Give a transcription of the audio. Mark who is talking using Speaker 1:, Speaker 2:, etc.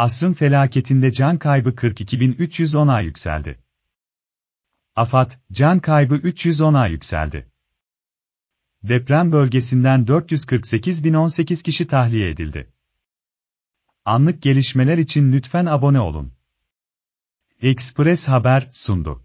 Speaker 1: Asrın felaketinde can kaybı 42.310'a yükseldi. AFAD, can kaybı 310'a yükseldi. Deprem bölgesinden 448.018 kişi tahliye edildi. Anlık gelişmeler için lütfen abone olun. Express Haber sundu.